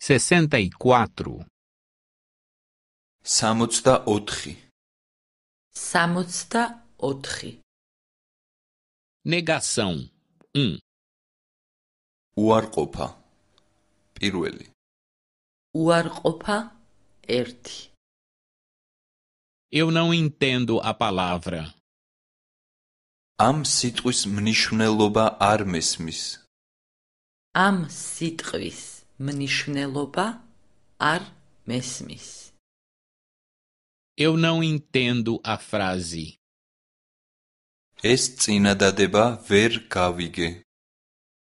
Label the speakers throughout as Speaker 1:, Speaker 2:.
Speaker 1: sessenta e quatro
Speaker 2: Samutsta otri.
Speaker 3: Samutsta
Speaker 2: otri. Negação um Uarkopa. Pirueli.
Speaker 3: Uarkopa
Speaker 2: erti. Eu não entendo a palavra.
Speaker 1: Am sitqvis mnishvneloba ar mesmis.
Speaker 2: Am
Speaker 3: sitqvis mnishvneloba
Speaker 2: ar mesmis.
Speaker 1: Eu não entendo a frase. Es tsinadadeba ver gavige.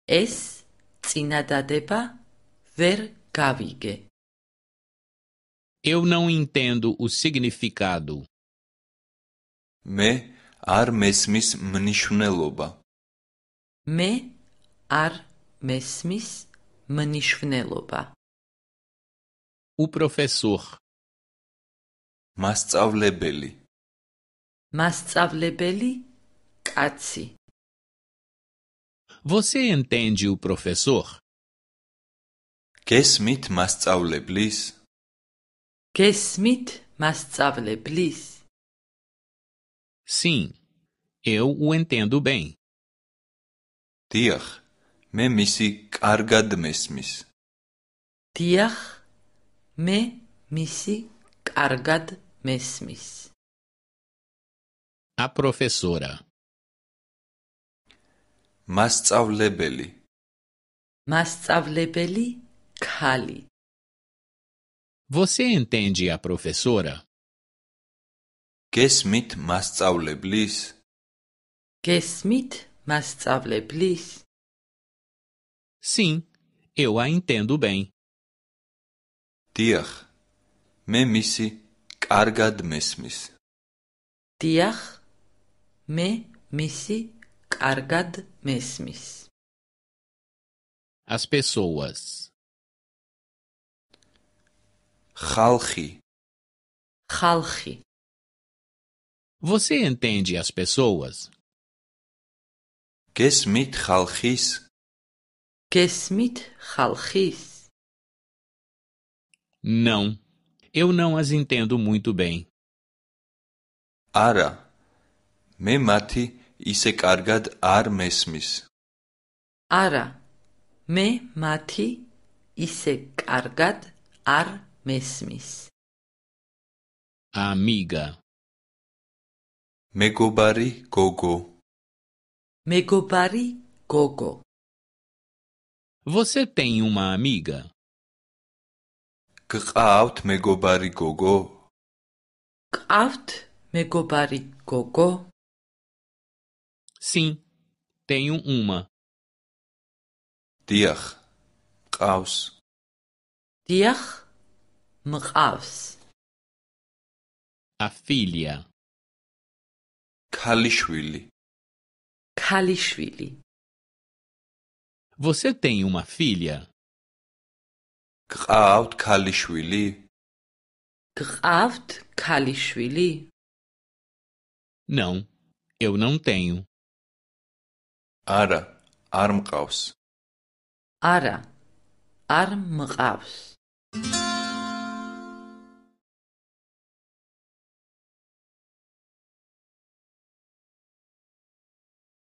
Speaker 3: Es tsinadadeba ver
Speaker 1: gavige. Eu não entendo o significado. Me ar mesmis mnishvneloba.
Speaker 3: Me ar mesmis mnishvneloba.
Speaker 2: O professor. Mas Mastsavlebeli.
Speaker 3: Mastsavlebeli
Speaker 2: katsi. Você entende o professor?
Speaker 1: Kesmit mastsavleblis?
Speaker 2: Que გესმით
Speaker 3: მასწავლებლის?
Speaker 1: Sim, eu o entendo bem. Tiach, me missi kargad mesmis.
Speaker 3: Tiach, me missi kargad mesmis.
Speaker 2: A professora. Mastavlebeli.
Speaker 3: Mastavlebeli kali.
Speaker 2: Você entende a professora? Kesmit mastavleblis.
Speaker 3: Kesmit
Speaker 2: mastavleblis. Sim, eu
Speaker 1: a entendo bem. Tiach, me missi kargad mesmis.
Speaker 3: Tiach, me missi kargad mesmis.
Speaker 1: As pessoas
Speaker 2: Halchi. Halchi. Você entende as pessoas? Kesmit smit Kesmit Que Não, eu não as entendo
Speaker 1: muito bem. Ara, me mati isse kargad ar mesmis.
Speaker 3: Ara, me mati e se cargad ar mesmis mesmis.
Speaker 2: Amiga. Megobari gogo.
Speaker 3: Megobari gogo.
Speaker 2: Você tem uma amiga? გყავთ megobari გოგო?
Speaker 3: გყავთ megobari გოგო?
Speaker 2: Sim, tenho uma. diach გყავს.
Speaker 3: diach Mraus.
Speaker 2: a filha Kalishvili
Speaker 3: Kalishvili
Speaker 2: Você tem uma filha? Graut Kalishvili
Speaker 3: Graut Kalishvili
Speaker 2: Não, eu não tenho. Ara, Arm mqavs. Ara, Arm mqavs.